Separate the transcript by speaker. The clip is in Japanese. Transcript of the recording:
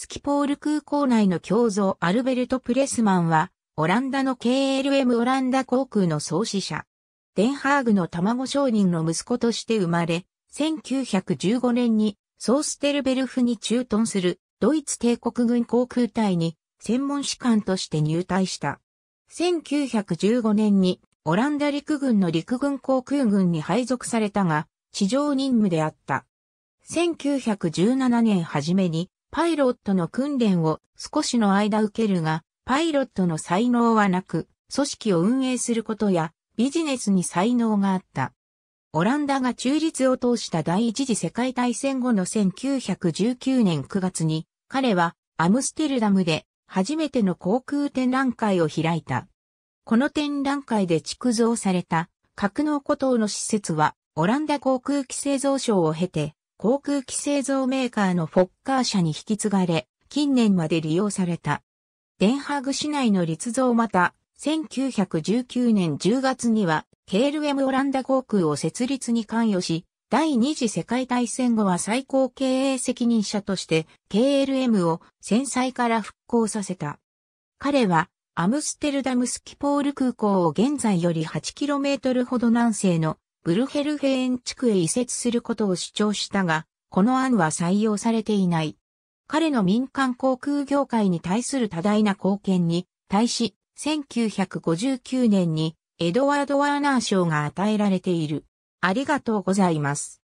Speaker 1: スキ
Speaker 2: ポール空港内の共造アルベルト・プレスマンは、オランダの KLM オランダ航空の創始者。デンハーグの卵商人の息子として生まれ、1915年にソーステルベルフに駐屯するドイツ帝国軍航空隊に専門士官として入隊した。1915年にオランダ陸軍の陸軍航空軍に配属されたが、地上任務であった。1917年初めにパイロットの訓練を少しの間受けるが、パイロットの才能はなく、組織を運営することやビジネスに才能があった。オランダが中立を通した第一次世界大戦後の1919年9月に、彼はアムステルダムで初めての航空展覧会を開いた。この展覧会で築造された格納孤島の施設はオランダ航空機製造省を経て航空機製造メーカーのフォッカー社に引き継がれ、近年まで利用された。デンハーグ市内の立像また、1919年10月には、KLM オランダ航空を設立に関与し、第二次世界大戦後は最高経営責任者として KLM を戦災から復興させた。彼はアムステルダムスキポール空港を現在より 8km ほど南西のブルヘルヘーン地区へ移設することを主張したが、この案は採用されていない。彼の民間航空業界に対する多大な貢献に対し、1959年にエドワード・ワーナー賞が与えられている。ありがとうございます。